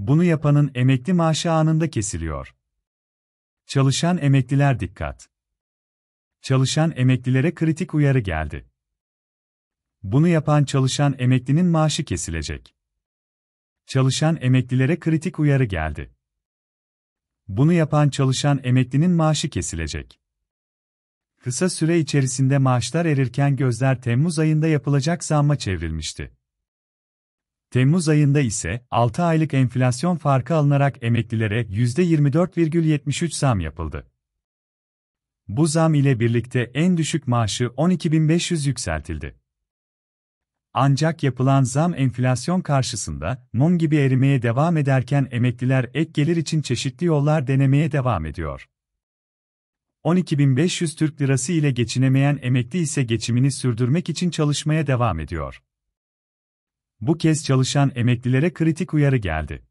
Bunu yapanın emekli maaşı anında kesiliyor. Çalışan emekliler dikkat. Çalışan emeklilere kritik uyarı geldi. Bunu yapan çalışan emeklinin maaşı kesilecek. Çalışan emeklilere kritik uyarı geldi. Bunu yapan çalışan emeklinin maaşı kesilecek. Kısa süre içerisinde maaşlar erirken gözler Temmuz ayında yapılacak zamma çevrilmişti. Temmuz ayında ise 6 aylık enflasyon farkı alınarak emeklilere %24,73 zam yapıldı. Bu zam ile birlikte en düşük maaşı 12.500 yükseltildi. Ancak yapılan zam enflasyon karşısında mum gibi erimeye devam ederken emekliler ek gelir için çeşitli yollar denemeye devam ediyor. 12.500 Türk Lirası ile geçinemeyen emekli ise geçimini sürdürmek için çalışmaya devam ediyor. Bu kez çalışan emeklilere kritik uyarı geldi.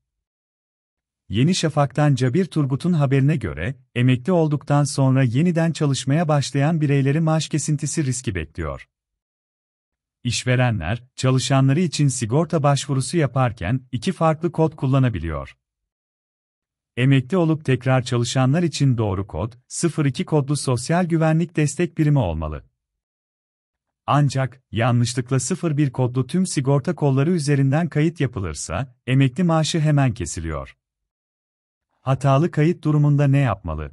Yeni Şafak'tan Cabir Turgut'un haberine göre, emekli olduktan sonra yeniden çalışmaya başlayan bireyleri maaş kesintisi riski bekliyor. İşverenler, çalışanları için sigorta başvurusu yaparken iki farklı kod kullanabiliyor. Emekli olup tekrar çalışanlar için doğru kod, 02 kodlu sosyal güvenlik destek birimi olmalı. Ancak, yanlışlıkla 01 kodlu tüm sigorta kolları üzerinden kayıt yapılırsa, emekli maaşı hemen kesiliyor. Hatalı kayıt durumunda ne yapmalı?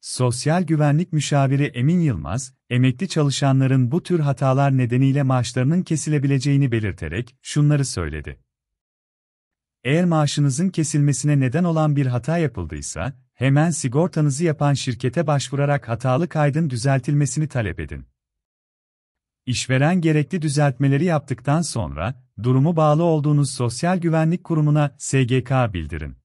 Sosyal Güvenlik Müşaviri Emin Yılmaz, emekli çalışanların bu tür hatalar nedeniyle maaşlarının kesilebileceğini belirterek şunları söyledi. Eğer maaşınızın kesilmesine neden olan bir hata yapıldıysa, hemen sigortanızı yapan şirkete başvurarak hatalı kaydın düzeltilmesini talep edin. İşveren gerekli düzeltmeleri yaptıktan sonra, durumu bağlı olduğunuz Sosyal Güvenlik Kurumu'na SGK bildirin.